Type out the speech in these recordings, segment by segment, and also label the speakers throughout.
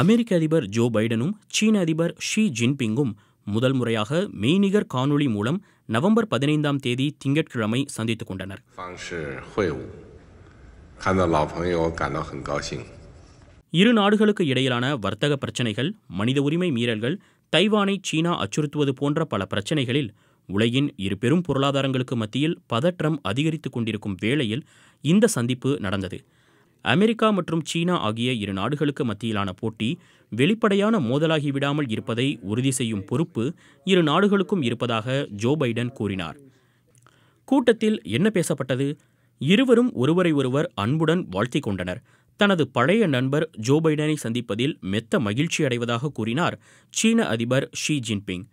Speaker 1: அமெரிக்க அதிபர் ஜோ பைடனும் சீன அதிபர் ஷி ஜின்பிங்கும் முதல் முறையாக மெய்நிகர் காணொளி மூலம் நவம்பர் பதினைந்தாம் தேதி திங்கட்கிழமை சந்தித்துக் கொண்டனர் இரு நாடுகளுக்கு இடையிலான வர்த்தக பிரச்சினைகள் மனித உரிமை மீறல்கள் தைவானை சீனா அச்சுறுத்துவது போன்ற பல பிரச்சினைகளில் உலகின் இரு பெரும் பொருளாதாரங்களுக்கு மத்தியில் பதற்றம் அதிகரித்துக் கொண்டிருக்கும் வேளையில் இந்த சந்திப்பு நடந்தது அமெரிக்கா மற்றும் சீனா ஆகிய இரு நாடுகளுக்கு மத்தியிலான போட்டி வெளிப்படையான மோதலாகிவிடாமல் இருப்பதை உறுதி செய்யும் பொறுப்பு இரு நாடுகளுக்கும் இருப்பதாக ஜோ பைடன் கூறினார் கூட்டத்தில் என்ன பேசப்பட்டது இருவரும் ஒருவரை ஒருவர் அன்புடன் வாழ்த்தி கொண்டனர் தனது பழைய நண்பர் ஜோ பைடனை சந்திப்பதில் மெத்த மகிழ்ச்சி அடைவதாக கூறினார் சீன அதிபர் ஷி ஜின்பிங்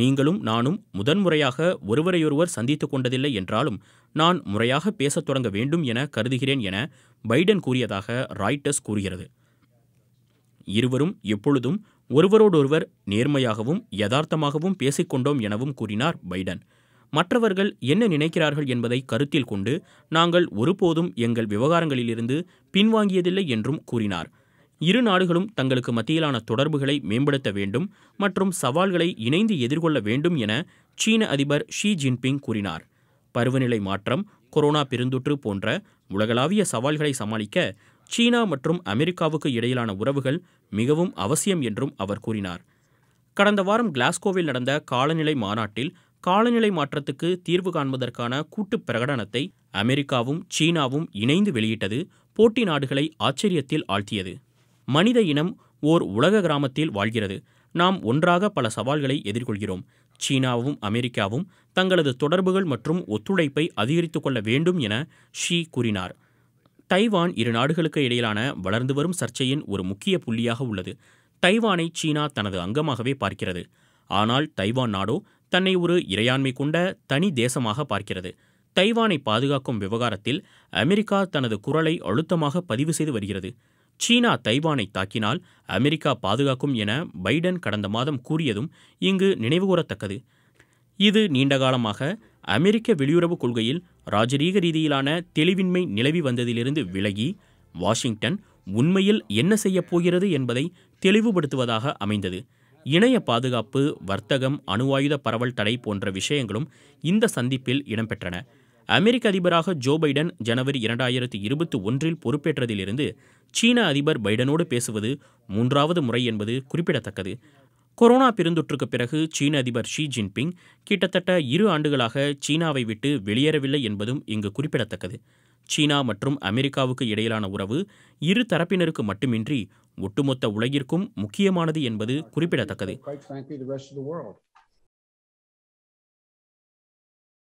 Speaker 1: நீங்களும் நானும் முதன்முறையாக ஒருவரையொருவர் சந்தித்து கொண்டதில்லை என்றாலும் நான் முறையாக பேசத் தொடங்க வேண்டும் என கருதுகிறேன் என பைடன் கூறியதாக ராய்டர்ஸ் கூறுகிறது இருவரும் எப்பொழுதும் ஒருவரோடொருவர் நேர்மையாகவும் யதார்த்தமாகவும் பேசிக்கொண்டோம் எனவும் கூறினார் பைடன் மற்றவர்கள் என்ன நினைக்கிறார்கள் என்பதை கருத்தில் கொண்டு நாங்கள் ஒருபோதும் எங்கள் விவகாரங்களிலிருந்து பின்வாங்கியதில்லை என்றும் கூறினார் இரு நாடுகளும் தங்களுக்கு மத்தியிலான தொடர்புகளை மேம்படுத்த வேண்டும் மற்றும் சவால்களை இணைந்து எதிர்கொள்ள வேண்டும் என சீன அதிபர் ஷி ஜின்பிங் கூறினார் பருவநிலை மாற்றம் கொரோனா பெருந்தொற்று போன்ற உலகளாவிய சவால்களை சமாளிக்க சீனா மற்றும் அமெரிக்காவுக்கு இடையிலான உறவுகள் மிகவும் அவசியம் என்றும் அவர் கூறினார் கடந்த வாரம் கிளாஸ்கோவில் நடந்த காலநிலை மாநாட்டில் காலநிலை மாற்றத்துக்கு தீர்வு காண்பதற்கான கூட்டுப் பிரகடனத்தை அமெரிக்காவும் சீனாவும் இணைந்து வெளியிட்டது போட்டி நாடுகளை ஆச்சரியத்தில் ஆழ்த்தியது மனித இனம் ஓர் உலக கிராமத்தில் வாழ்கிறது நாம் ஒன்றாக பல சவால்களை எதிர்கொள்கிறோம் சீனாவும் அமெரிக்காவும் தங்களது தொடர்புகள் மற்றும் ஒத்துழைப்பை அதிகரித்துக் கொள்ள வேண்டும் என ஷீ கூறினார் தைவான் இரு நாடுகளுக்கு இடையிலான வளர்ந்து வரும் சர்ச்சையின் ஒரு முக்கிய புள்ளியாக உள்ளது தைவானை சீனா தனது அங்கமாகவே பார்க்கிறது ஆனால் தைவான் நாடோ தன்னை ஒரு இறையாண்மை கொண்ட தனி தேசமாக பார்க்கிறது தைவானை பாதுகாக்கும் விவகாரத்தில் அமெரிக்கா தனது குரலை அழுத்தமாக பதிவு செய்து வருகிறது சீனா தைவானை தாக்கினால் அமெரிக்கா பாதுகாக்கும் என பைடன் கடந்த மாதம் கூறியதும் இங்கு நினைவுகூரத்தக்கது இது நீண்டகாலமாக அமெரிக்க வெளியுறவு கொள்கையில் ராஜரீக ரீதியிலான தெளிவின்மை நிலவி வந்ததிலிருந்து விலகி வாஷிங்டன் உண்மையில் என்ன செய்யப் போகிறது என்பதை தெளிவுபடுத்துவதாக அமைந்தது இணைய பாதுகாப்பு வர்த்தகம் அணுவாயுத பரவல் தடை போன்ற விஷயங்களும் இந்த சந்திப்பில் இடம்பெற்றன அமெரிக்க அதிபராக ஜோ பைடன் ஜனவரி இரண்டாயிரத்தி இருபத்தி ஒன்றில் பொறுப்பேற்றதிலிருந்து சீன அதிபர் பைடனோடு பேசுவது மூன்றாவது முறை என்பது குறிப்பிடத்தக்கது கொரோனா பெருந்தொற்றுக்கு பிறகு சீன அதிபர் ஷி ஜின்பிங் கிட்டத்தட்ட இரு ஆண்டுகளாக சீனாவை விட்டு வெளியேறவில்லை என்பதும் இங்கு குறிப்பிடத்தக்கது சீனா மற்றும் அமெரிக்காவுக்கு இடையிலான உறவு இரு தரப்பினருக்கு மட்டுமின்றி ஒட்டுமொத்த உலகிற்கும் முக்கியமானது என்பது குறிப்பிடத்தக்கது